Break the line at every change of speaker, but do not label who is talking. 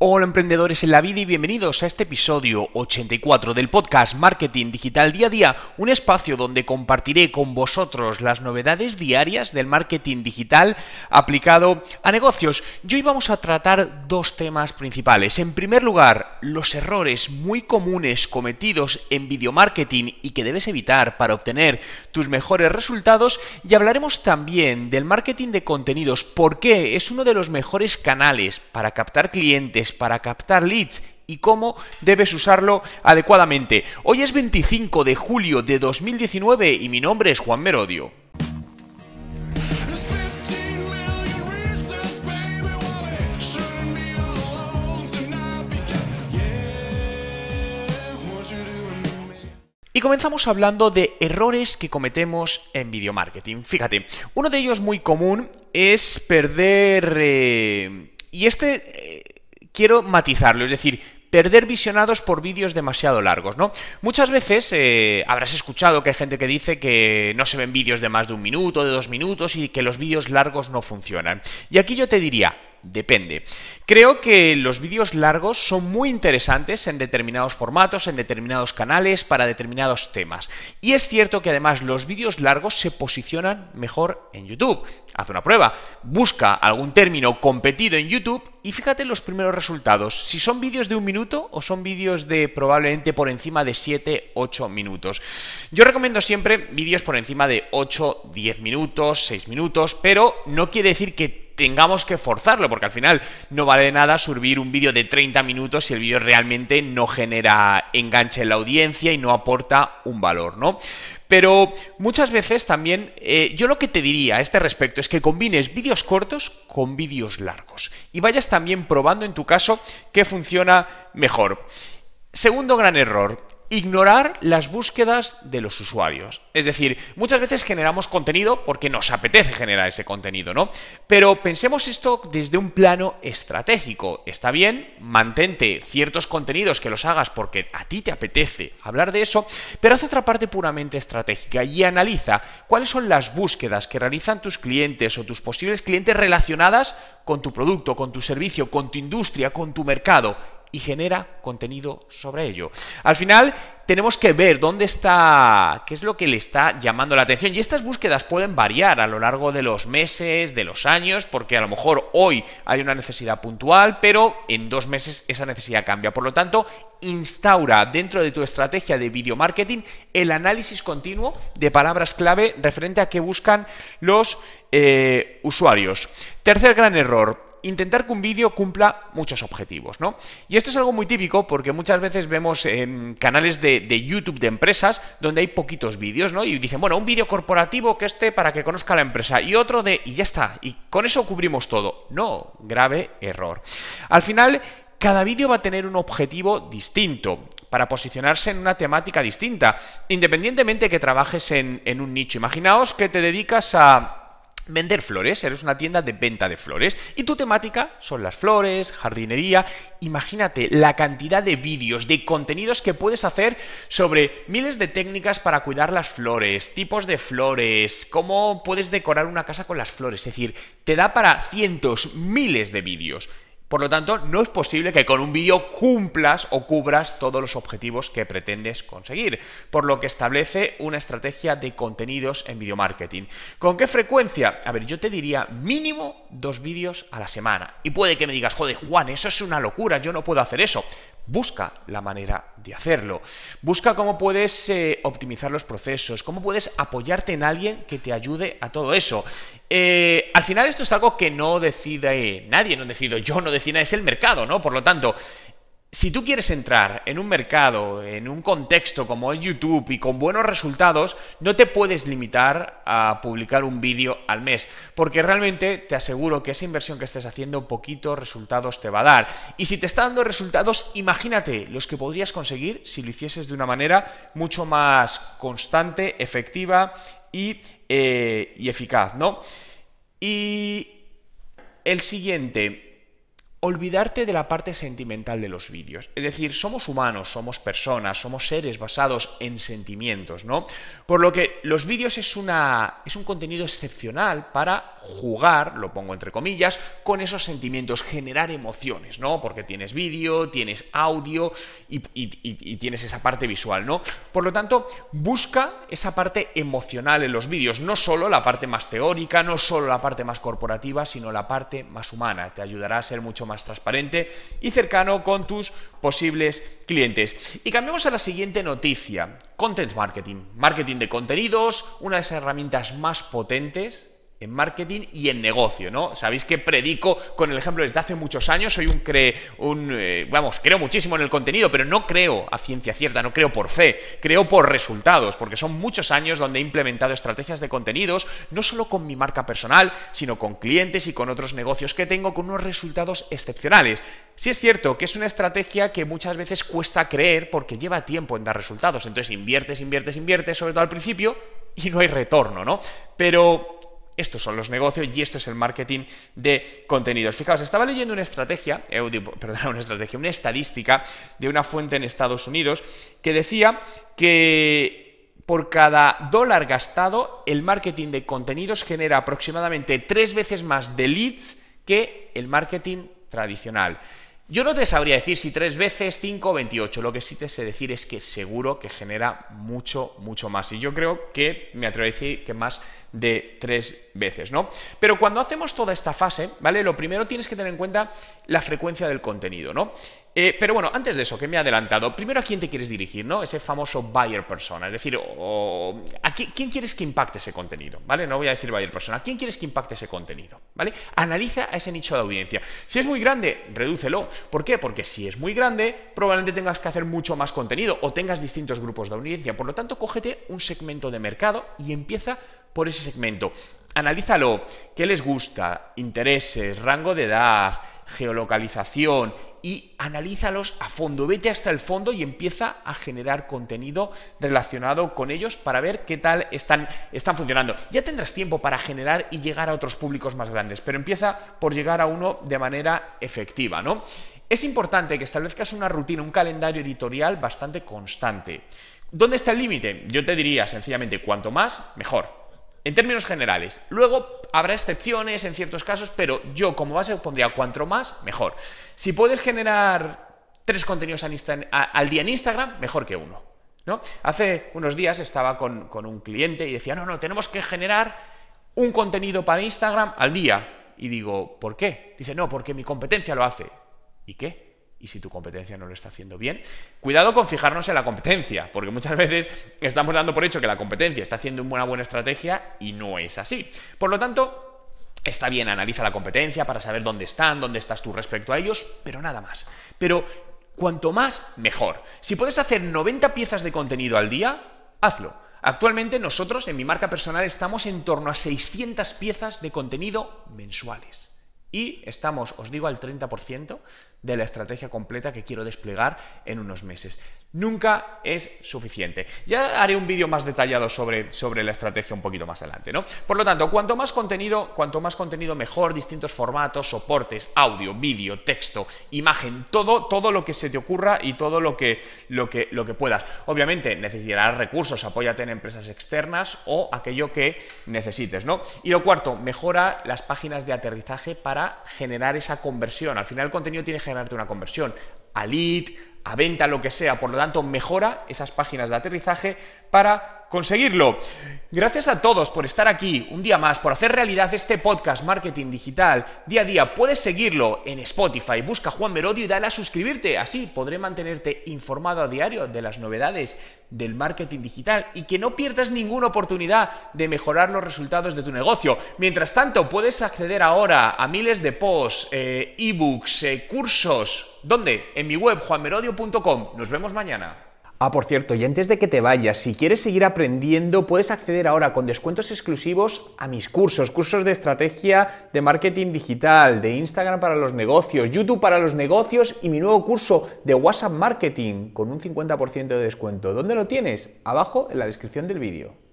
Hola emprendedores en la vida y bienvenidos a este episodio 84 del podcast Marketing Digital Día a Día, un espacio donde compartiré con vosotros las novedades diarias del marketing digital aplicado a negocios. Y hoy vamos a tratar dos temas principales. En primer lugar, los errores muy comunes cometidos en video marketing y que debes evitar para obtener tus mejores resultados. Y hablaremos también del marketing de contenidos, porque es uno de los mejores canales para captar clientes para captar leads y cómo debes usarlo adecuadamente. Hoy es 25 de julio de 2019 y mi nombre es Juan Merodio. Y comenzamos hablando de errores que cometemos en video marketing. Fíjate, uno de ellos muy común es perder... Eh, y este eh, quiero matizarlo, es decir, perder visionados por vídeos demasiado largos, ¿no? Muchas veces eh, habrás escuchado que hay gente que dice que no se ven vídeos de más de un minuto, de dos minutos y que los vídeos largos no funcionan. Y aquí yo te diría, Depende. Creo que los vídeos largos son muy interesantes en determinados formatos, en determinados canales, para determinados temas. Y es cierto que además los vídeos largos se posicionan mejor en YouTube. Haz una prueba, busca algún término competido en YouTube y fíjate los primeros resultados, si son vídeos de un minuto o son vídeos de probablemente por encima de 7-8 minutos. Yo recomiendo siempre vídeos por encima de 8-10 minutos, 6 minutos, pero no quiere decir que tengamos que forzarlo, porque al final no vale nada subir un vídeo de 30 minutos si el vídeo realmente no genera enganche en la audiencia y no aporta un valor, ¿no? Pero muchas veces también, eh, yo lo que te diría a este respecto es que combines vídeos cortos con vídeos largos y vayas también probando en tu caso qué funciona mejor. Segundo gran error, ignorar las búsquedas de los usuarios. Es decir, muchas veces generamos contenido porque nos apetece generar ese contenido, ¿no? Pero pensemos esto desde un plano estratégico. Está bien, mantente ciertos contenidos que los hagas porque a ti te apetece hablar de eso, pero haz otra parte puramente estratégica y analiza cuáles son las búsquedas que realizan tus clientes o tus posibles clientes relacionadas con tu producto, con tu servicio, con tu industria, con tu mercado y genera contenido sobre ello. Al final tenemos que ver dónde está, qué es lo que le está llamando la atención. Y estas búsquedas pueden variar a lo largo de los meses, de los años, porque a lo mejor hoy hay una necesidad puntual, pero en dos meses esa necesidad cambia. Por lo tanto, instaura dentro de tu estrategia de video marketing el análisis continuo de palabras clave referente a qué buscan los eh, usuarios. Tercer gran error, intentar que un vídeo cumpla muchos objetivos, ¿no? Y esto es algo muy típico porque muchas veces vemos en eh, canales de, YouTube de empresas donde hay poquitos vídeos, ¿no? Y dicen, bueno, un vídeo corporativo que esté para que conozca la empresa y otro de, y ya está, y con eso cubrimos todo. No, grave error. Al final, cada vídeo va a tener un objetivo distinto para posicionarse en una temática distinta, independientemente que trabajes en un nicho. Imaginaos que te dedicas a Vender flores, eres una tienda de venta de flores y tu temática son las flores, jardinería. Imagínate la cantidad de vídeos, de contenidos que puedes hacer sobre miles de técnicas para cuidar las flores, tipos de flores, cómo puedes decorar una casa con las flores. Es decir, te da para cientos, miles de vídeos. Por lo tanto, no es posible que con un vídeo cumplas o cubras todos los objetivos que pretendes conseguir, por lo que establece una estrategia de contenidos en video marketing. ¿Con qué frecuencia? A ver, yo te diría mínimo dos vídeos a la semana. Y puede que me digas, joder, Juan, eso es una locura, yo no puedo hacer eso busca la manera de hacerlo. Busca cómo puedes eh, optimizar los procesos, cómo puedes apoyarte en alguien que te ayude a todo eso. Eh, al final esto es algo que no decide nadie, no decido yo, no decida es el mercado, ¿no? Por lo tanto, si tú quieres entrar en un mercado, en un contexto como es YouTube y con buenos resultados, no te puedes limitar a publicar un vídeo al mes, porque realmente te aseguro que esa inversión que estés haciendo poquitos resultados te va a dar. Y si te está dando resultados, imagínate los que podrías conseguir si lo hicieses de una manera mucho más constante, efectiva y, eh, y eficaz, ¿no? Y el siguiente, olvidarte de la parte sentimental de los vídeos. Es decir, somos humanos, somos personas, somos seres basados en sentimientos, ¿no? Por lo que los vídeos es, una, es un contenido excepcional para jugar, lo pongo entre comillas, con esos sentimientos, generar emociones, ¿no? Porque tienes vídeo, tienes audio y, tienes esa parte visual, ¿no? Por lo tanto, busca esa parte emocional en los vídeos, no solo la parte más teórica, no solo la parte más corporativa, sino la parte más humana. Te ayudará a ser mucho más más transparente y cercano con tus posibles clientes. Y cambiamos a la siguiente noticia, Content Marketing, marketing de contenidos, una de esas herramientas más potentes en marketing y en negocio, ¿no? Sabéis que predico con el ejemplo desde hace muchos años, soy un cre un eh, vamos, creo muchísimo en el contenido, pero no creo a ciencia cierta, no creo por fe, creo por resultados, porque son muchos años donde he implementado estrategias de contenidos, no solo con mi marca personal, sino con clientes y con otros negocios que tengo con unos resultados excepcionales. Sí es cierto que es una estrategia que muchas veces cuesta creer porque lleva tiempo en dar resultados, entonces inviertes, inviertes, inviertes, sobre todo al principio y no hay retorno, ¿no? Pero estos son los negocios y esto es el marketing de contenidos. Fijaos, estaba leyendo una estrategia, eh, perdón, una estrategia, una estadística de una fuente en Estados Unidos que decía que por cada dólar gastado, el marketing de contenidos genera aproximadamente tres veces más de leads que el marketing tradicional. Yo no te sabría decir si tres veces, cinco, o 28. Lo que sí te sé decir es que seguro que genera mucho, mucho más. Y yo creo que me atrevo a decir que más de tres veces, ¿no? Pero cuando hacemos toda esta fase, ¿vale? Lo primero tienes que tener en cuenta la frecuencia del contenido, ¿no? Eh, pero bueno, antes de eso, que me he adelantado, primero a quién te quieres dirigir, ¿no? Ese famoso buyer persona, es decir, ¿a quién, quieres que impacte ese contenido? ¿Vale? No voy a decir buyer persona, ¿a quién quieres que impacte ese contenido? ¿Vale? Analiza a ese nicho de audiencia. Si es muy grande, redúcelo. ¿Por qué? Porque si es muy grande, probablemente tengas que hacer mucho más contenido o tengas distintos grupos de audiencia. Por lo tanto, cógete un segmento de mercado y empieza a por ese segmento. Analízalo, qué les gusta, intereses, rango de edad, geolocalización y analízalos a fondo. Vete hasta el fondo y empieza a generar contenido relacionado con ellos para ver qué tal están, están funcionando. Ya tendrás tiempo para generar y llegar a otros públicos más grandes, pero empieza por llegar a uno de manera efectiva, ¿no? Es importante que establezcas una rutina, un calendario editorial bastante constante. ¿Dónde está el límite? Yo te diría sencillamente, cuanto más, mejor. En términos generales, luego habrá excepciones en ciertos casos, pero yo como base pondría cuatro más, mejor. Si puedes generar tres contenidos al día en Instagram, mejor que uno. ¿no? Hace unos días estaba con un cliente y decía, no, no, tenemos que generar un contenido para Instagram al día. Y digo, ¿por qué? Dice, no, porque mi competencia lo hace. ¿Y qué? y si tu competencia no lo está haciendo bien. Cuidado con fijarnos en la competencia, porque muchas veces estamos dando por hecho que la competencia está haciendo una buena estrategia y no es así. Por lo tanto, está bien, analiza la competencia para saber dónde están, dónde estás tú respecto a ellos, pero nada más. Pero cuanto más, mejor. Si puedes hacer 90 piezas de contenido al día, hazlo. Actualmente nosotros en mi marca personal estamos en torno a 600 piezas de contenido mensuales. Y estamos, os digo, al 30% de la estrategia completa que quiero desplegar en unos meses. Nunca es suficiente. Ya haré un vídeo más detallado sobre, sobre la estrategia un poquito más adelante, ¿no? Por lo tanto, cuanto más contenido, cuanto más contenido mejor, distintos formatos, soportes, audio, vídeo, texto, imagen, todo, todo lo que se te ocurra y todo lo que, lo que, lo que puedas. Obviamente necesitarás recursos, apóyate en empresas externas o aquello que necesites, ¿no? Y lo cuarto, mejora las páginas de aterrizaje para generar esa conversión. Al final el contenido tiene generarte una conversión a lead, a venta, lo que sea. Por lo tanto, mejora esas páginas de aterrizaje para conseguirlo. Gracias a todos por estar aquí un día más, por hacer realidad este podcast Marketing Digital día a día. Puedes seguirlo en Spotify, busca Juan Merodio y dale a suscribirte. Así podré mantenerte informado a diario de las novedades del marketing digital y que no pierdas ninguna oportunidad de mejorar los resultados de tu negocio. Mientras tanto, puedes acceder ahora a miles de posts, eh, ebooks, eh, cursos. ¿Dónde? En mi web, juanmerodio.com nos vemos mañana. Ah, por cierto, y antes de que te vayas, si quieres seguir aprendiendo, puedes acceder ahora con descuentos exclusivos a mis cursos, cursos de estrategia de marketing digital, de Instagram para los negocios, YouTube para los negocios y mi nuevo curso de WhatsApp Marketing con un 50% de descuento. ¿Dónde lo tienes? Abajo en la descripción del vídeo.